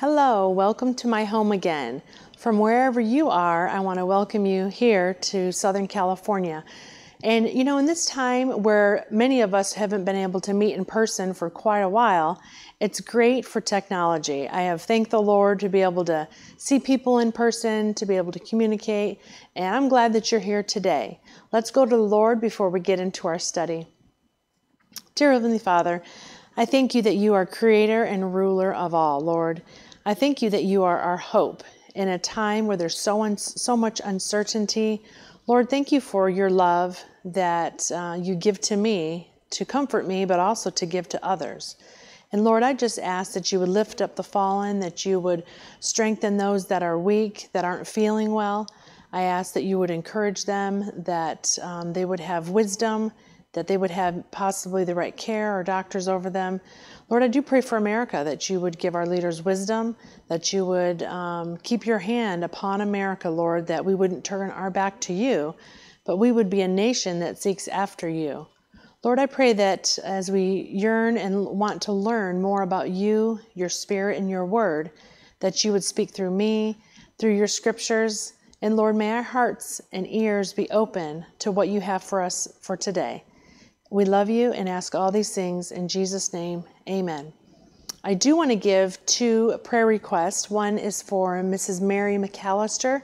Hello, welcome to my home again. From wherever you are, I want to welcome you here to Southern California. And you know, in this time where many of us haven't been able to meet in person for quite a while, it's great for technology. I have thanked the Lord to be able to see people in person, to be able to communicate, and I'm glad that you're here today. Let's go to the Lord before we get into our study. Dear Heavenly Father, I thank you that you are creator and ruler of all, Lord. I thank you that you are our hope in a time where there's so, un- so much uncertainty. Lord, thank you for your love that uh, you give to me to comfort me, but also to give to others. And Lord, I just ask that you would lift up the fallen, that you would strengthen those that are weak, that aren't feeling well. I ask that you would encourage them, that um, they would have wisdom that they would have possibly the right care or doctors over them. Lord, I do pray for America that you would give our leaders wisdom, that you would um, keep your hand upon America, Lord, that we wouldn't turn our back to you, but we would be a nation that seeks after you. Lord, I pray that as we yearn and want to learn more about you, your spirit, and your word, that you would speak through me, through your scriptures. And Lord, may our hearts and ears be open to what you have for us for today. We love you and ask all these things in Jesus' name. Amen. I do want to give two prayer requests. One is for Mrs. Mary McAllister.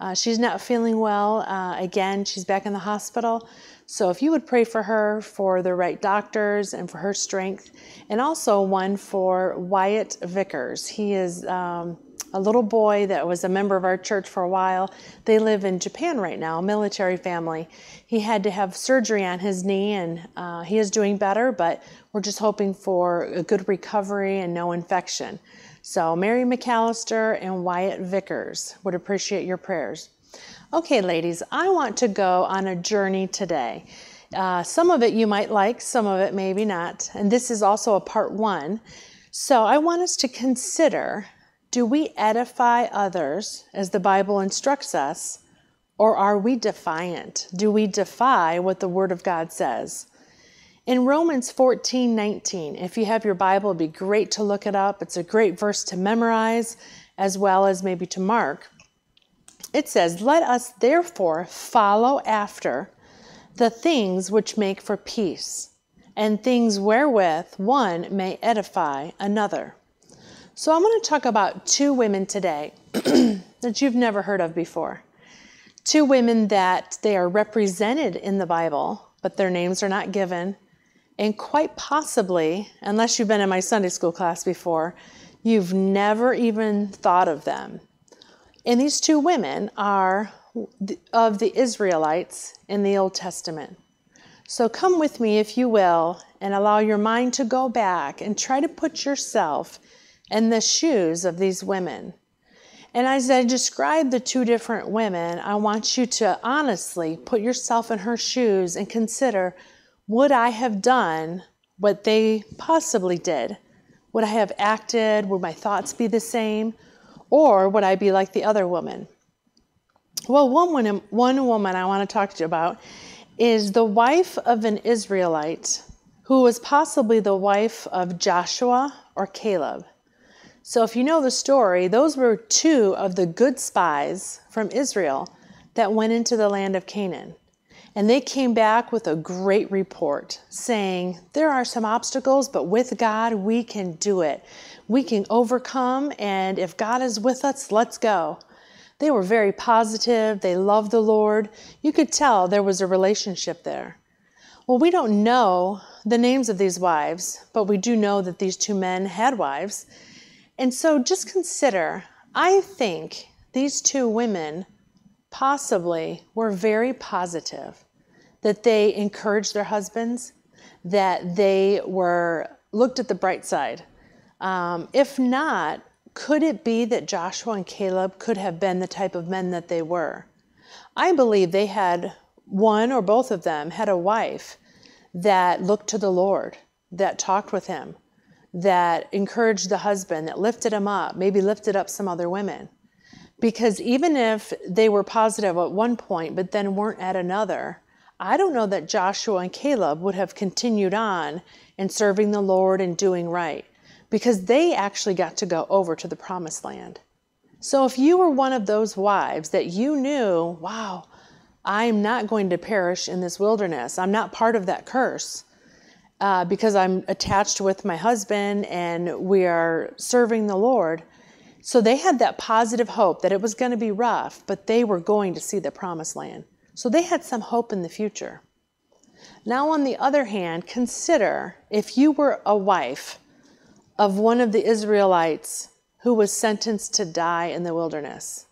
Uh, she's not feeling well. Uh, again, she's back in the hospital. So if you would pray for her, for the right doctors, and for her strength, and also one for Wyatt Vickers. He is. Um, a little boy that was a member of our church for a while. They live in Japan right now, a military family. He had to have surgery on his knee, and uh, he is doing better, but we're just hoping for a good recovery and no infection. So, Mary McAllister and Wyatt Vickers would appreciate your prayers. Okay, ladies, I want to go on a journey today. Uh, some of it you might like, some of it maybe not. And this is also a part one. So I want us to consider do we edify others as the Bible instructs us, or are we defiant? Do we defy what the Word of God says? In Romans 14 19, if you have your Bible, it'd be great to look it up. It's a great verse to memorize as well as maybe to mark. It says, Let us therefore follow after the things which make for peace, and things wherewith one may edify another. So I'm going to talk about two women today that you've never heard of before. Two women that they are represented in the Bible, but their names are not given. And quite possibly, unless you've been in my Sunday school class before, you've never even thought of them. And these two women are of the Israelites in the Old Testament. So come with me, if you will, and allow your mind to go back and try to put yourself and the shoes of these women. And as I describe the two different women, I want you to honestly put yourself in her shoes and consider would I have done what they possibly did? Would I have acted? Would my thoughts be the same? Or would I be like the other woman? Well, one woman, one woman I want to talk to you about is the wife of an Israelite who was possibly the wife of Joshua or Caleb. So, if you know the story, those were two of the good spies from Israel that went into the land of Canaan. And they came back with a great report saying, There are some obstacles, but with God, we can do it. We can overcome, and if God is with us, let's go. They were very positive. They loved the Lord. You could tell there was a relationship there. Well, we don't know the names of these wives, but we do know that these two men had wives and so just consider I think these two women possibly were very positive that they encouraged their husbands, that they were looked at the bright side. Um, if not, could it be that Joshua and Caleb could have been the type of men that they were? I believe they had one or both of them had a wife that looked to the Lord, that talked with him, that encouraged the husband, that lifted him up, maybe lifted up some other women. Because even if they were positive at one point, but then weren't at another, I don't know that Joshua and Caleb would have continued on in serving the Lord and doing right because they actually got to go over to the promised land. So if you were one of those wives that you knew, wow, I am not going to perish in this wilderness, I'm not part of that curse, uh, because I'm attached with my husband and we are serving the Lord. So they had that positive hope that it was going to be rough, but they were going to see the promised land. So they had some hope in the future. Now, on the other hand, consider if you were a wife of one of the Israelites who was sentenced to die in the wilderness.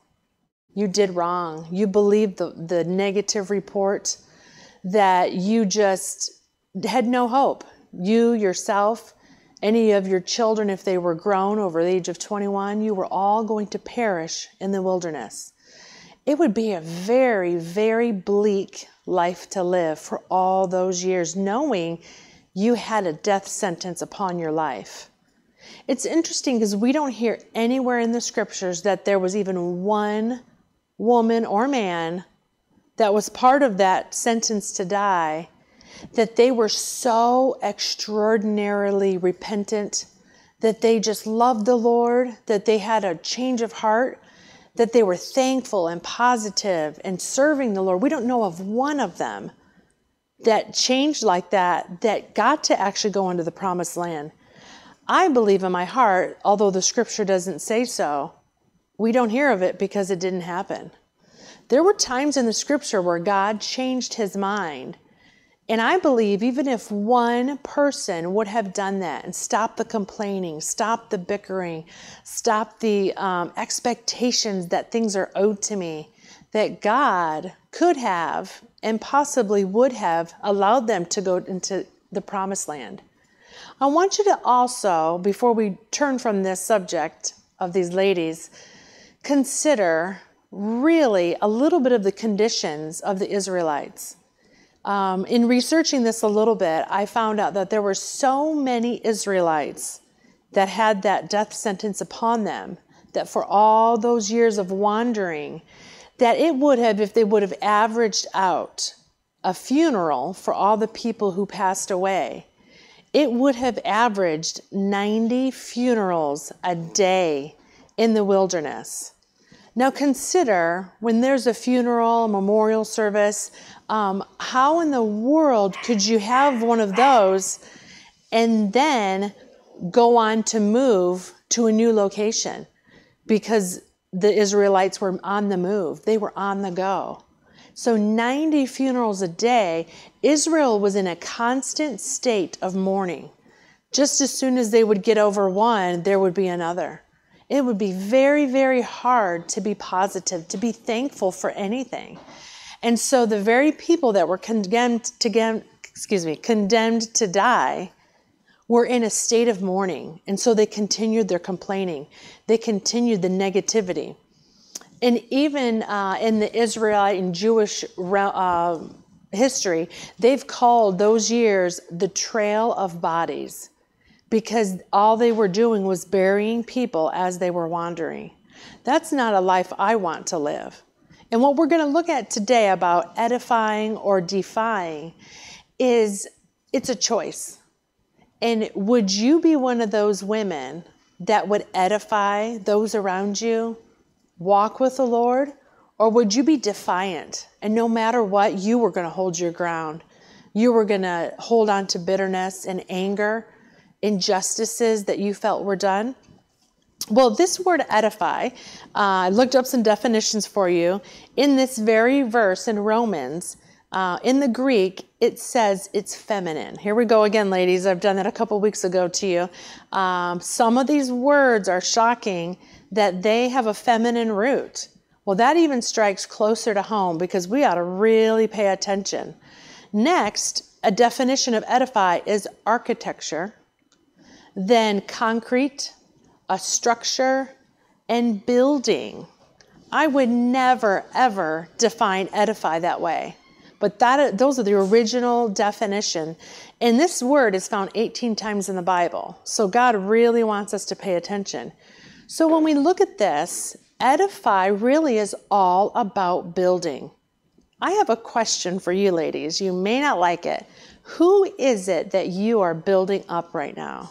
You did wrong. You believed the, the negative report that you just had no hope. You, yourself, any of your children, if they were grown over the age of 21, you were all going to perish in the wilderness. It would be a very, very bleak life to live for all those years, knowing you had a death sentence upon your life. It's interesting because we don't hear anywhere in the scriptures that there was even one woman or man that was part of that sentence to die that they were so extraordinarily repentant, that they just loved the Lord, that they had a change of heart, that they were thankful and positive and serving the Lord. We don't know of one of them that changed like that, that got to actually go into the promised land. I believe in my heart, although the scripture doesn't say so, we don't hear of it because it didn't happen. There were times in the scripture where God changed his mind and I believe even if one person would have done that and stopped the complaining, stopped the bickering, stopped the um, expectations that things are owed to me, that God could have and possibly would have allowed them to go into the promised land. I want you to also, before we turn from this subject of these ladies, consider really a little bit of the conditions of the Israelites. Um, in researching this a little bit, I found out that there were so many Israelites that had that death sentence upon them that for all those years of wandering, that it would have, if they would have averaged out a funeral for all the people who passed away, it would have averaged 90 funerals a day in the wilderness. Now consider when there's a funeral, a memorial service, um, how in the world could you have one of those and then go on to move to a new location? Because the Israelites were on the move, they were on the go. So, 90 funerals a day, Israel was in a constant state of mourning. Just as soon as they would get over one, there would be another it would be very, very hard to be positive, to be thankful for anything. And so the very people that were condemned to excuse me, condemned to die were in a state of mourning. And so they continued their complaining. They continued the negativity. And even uh, in the Israelite and Jewish uh, history, they've called those years the Trail of Bodies because all they were doing was burying people as they were wandering. That's not a life I want to live. And what we're going to look at today about edifying or defying is it's a choice. And would you be one of those women that would edify those around you, walk with the Lord? Or would you be defiant and no matter what, you were going to hold your ground? You were going to hold on to bitterness and anger injustices that you felt were done? Well, this word edify, uh, I looked up some definitions for you. In this very verse in Romans, uh, in the Greek, it says it's feminine. Here we go again, ladies. I've done that a couple weeks ago to you. Um, some of these words are shocking that they have a feminine root. Well, that even strikes closer to home because we ought to really pay attention. Next, a definition of edify is architecture then concrete, a structure, and building. I would never, ever define edify that way. But that, those are the original definition. And this word is found 18 times in the Bible. So God really wants us to pay attention. So when we look at this, edify really is all about building. I have a question for you, ladies. You may not like it. Who is it that you are building up right now?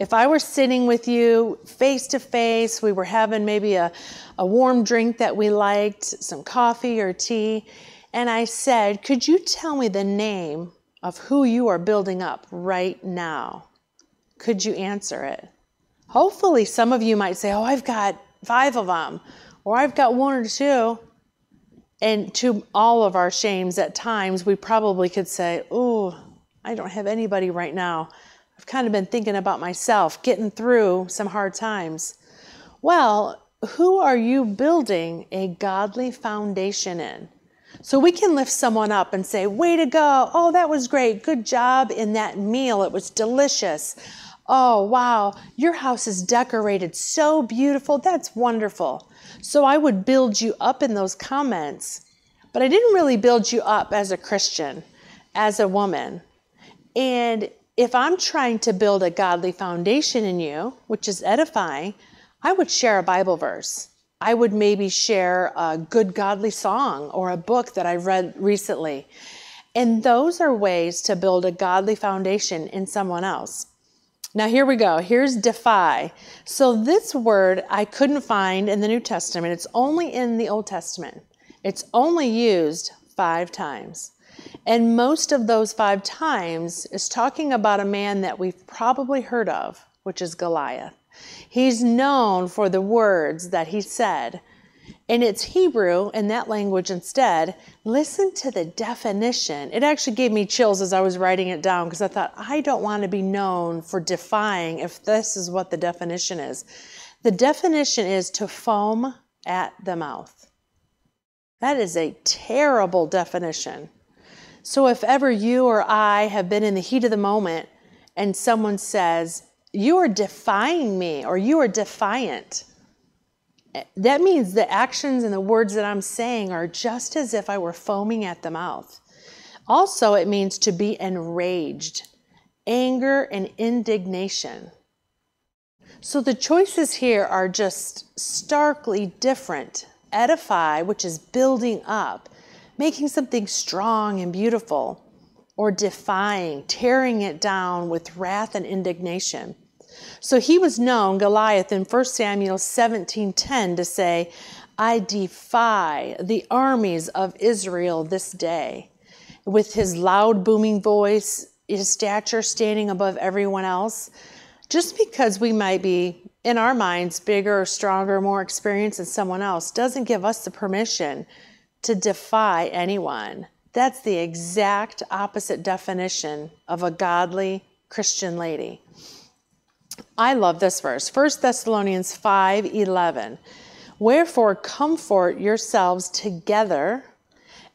If I were sitting with you face to face, we were having maybe a, a warm drink that we liked, some coffee or tea, and I said, Could you tell me the name of who you are building up right now? Could you answer it? Hopefully, some of you might say, Oh, I've got five of them, or I've got one or two. And to all of our shames, at times we probably could say, Oh, I don't have anybody right now I've kind of been thinking about myself, getting through some hard times. Well, who are you building a godly foundation in? So we can lift someone up and say, Way to go. Oh, that was great. Good job in that meal. It was delicious. Oh, wow. Your house is decorated so beautiful. That's wonderful. So I would build you up in those comments. But I didn't really build you up as a Christian, as a woman. And if I'm trying to build a godly foundation in you, which is edifying, I would share a Bible verse. I would maybe share a good godly song or a book that I read recently. And those are ways to build a godly foundation in someone else. Now, here we go. Here's defy. So, this word I couldn't find in the New Testament. It's only in the Old Testament, it's only used five times. And most of those five times is talking about a man that we've probably heard of, which is Goliath. He's known for the words that he said. And it's Hebrew in that language instead. Listen to the definition. It actually gave me chills as I was writing it down because I thought, I don't want to be known for defying if this is what the definition is. The definition is to foam at the mouth. That is a terrible definition. So if ever you or I have been in the heat of the moment and someone says, You are defying me or you are defiant, eh, that means the actions and the words that I'm saying are just as if I were foaming at the mouth. Also, it means to be enraged, anger, and indignation. So the choices here are just starkly different. Edify, which is building up, making something strong and beautiful, or defying, tearing it down with wrath and indignation. So he was known, Goliath, in 1 Samuel 17:10 to say, I defy the armies of Israel this day. With his loud booming voice, his stature standing above everyone else, just because we might be in our minds bigger, stronger, more experienced than someone else doesn't give us the permission to defy anyone. That's the exact opposite definition of a godly Christian lady. I love this verse, 1 Thessalonians 5 11. Wherefore, comfort yourselves together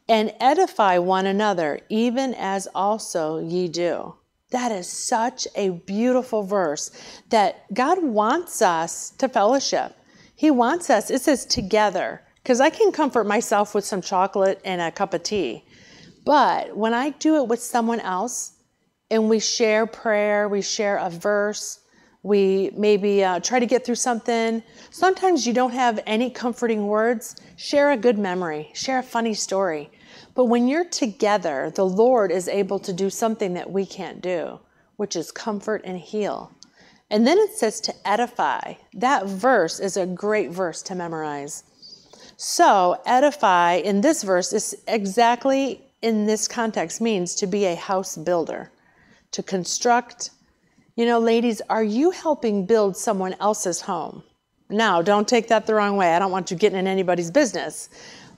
and edify one another, even as also ye do. That is such a beautiful verse that God wants us to fellowship. He wants us, it says together because I can comfort myself with some chocolate and a cup of tea. But when I do it with someone else and we share prayer, we share a verse, we maybe uh, try to get through something. Sometimes you don't have any comforting words. Share a good memory, share a funny story. But when you're together, the Lord is able to do something that we can't do, which is comfort and heal. And then it says to edify. That verse is a great verse to memorize. So, edify in this verse is exactly in this context means to be a house builder, to construct. You know, ladies, are you helping build someone else's home? Now, don't take that the wrong way. I don't want you getting in anybody's business.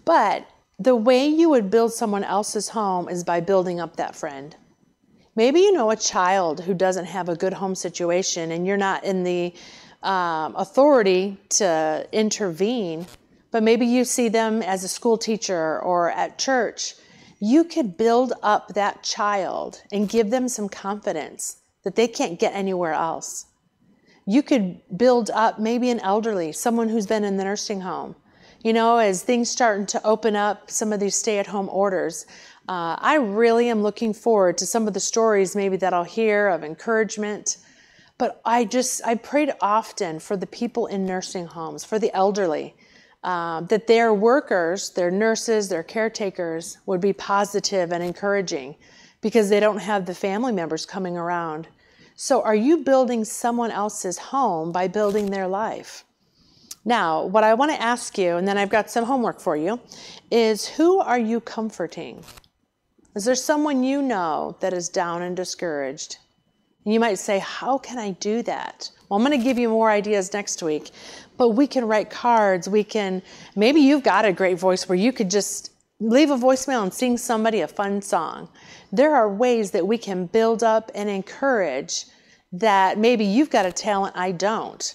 But the way you would build someone else's home is by building up that friend. Maybe you know a child who doesn't have a good home situation and you're not in the um, authority to intervene but maybe you see them as a school teacher or at church. You could build up that child and give them some confidence that they can't get anywhere else. You could build up maybe an elderly, someone who's been in the nursing home. You know, as things starting to open up, some of these stay at home orders, uh, I really am looking forward to some of the stories maybe that I'll hear of encouragement. But I just, I prayed often for the people in nursing homes, for the elderly um, that their workers, their nurses, their caretakers would be positive and encouraging because they don't have the family members coming around. So, are you building someone else's home by building their life? Now, what I want to ask you, and then I've got some homework for you, is who are you comforting? Is there someone you know that is down and discouraged? And you might say, How can I do that? Well, I'm going to give you more ideas next week. But we can write cards. We can, maybe you've got a great voice where you could just leave a voicemail and sing somebody a fun song. There are ways that we can build up and encourage that maybe you've got a talent I don't.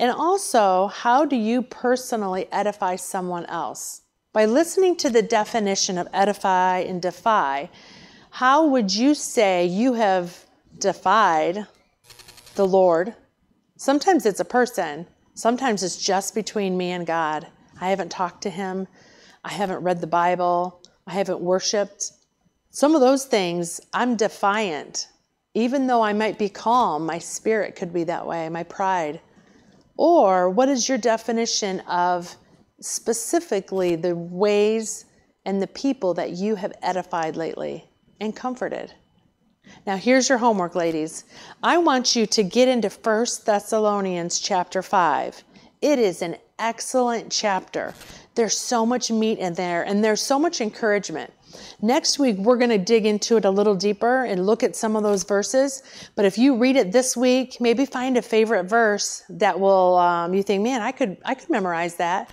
And also, how do you personally edify someone else? By listening to the definition of edify and defy, how would you say you have defied the Lord Sometimes it's a person, sometimes it's just between me and God. I haven't talked to Him, I haven't read the Bible, I haven't worshiped. Some of those things, I'm defiant. Even though I might be calm, my spirit could be that way, my pride. Or what is your definition of specifically the ways and the people that you have edified lately and comforted? Now here's your homework, ladies. I want you to get into 1 Thessalonians chapter 5. It is an excellent chapter. There's so much meat in there and there's so much encouragement. Next week, we're going to dig into it a little deeper and look at some of those verses. But if you read it this week, maybe find a favorite verse that will um, you think, man, I could I could memorize that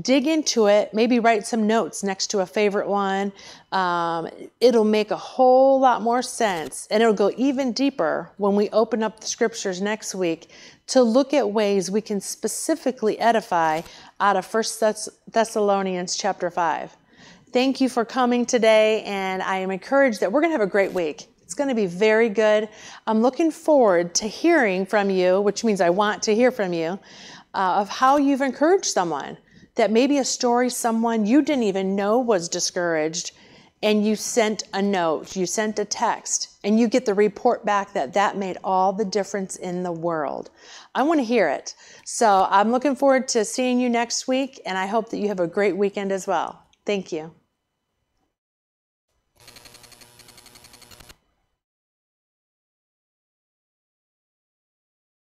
dig into it, maybe write some notes next to a favorite one. Um, it'll make a whole lot more sense and it'll go even deeper when we open up the scriptures next week to look at ways we can specifically edify out of First Thess- Thessalonians chapter 5. Thank you for coming today, and I am encouraged that we're going to have a great week. It's going to be very good. I'm looking forward to hearing from you, which means I want to hear from you, uh, of how you've encouraged someone that maybe a story someone you didn't even know was discouraged and you sent a note, you sent a text, and you get the report back that that made all the difference in the world. I want to hear it. So I'm looking forward to seeing you next week, and I hope that you have a great weekend as well. Thank you.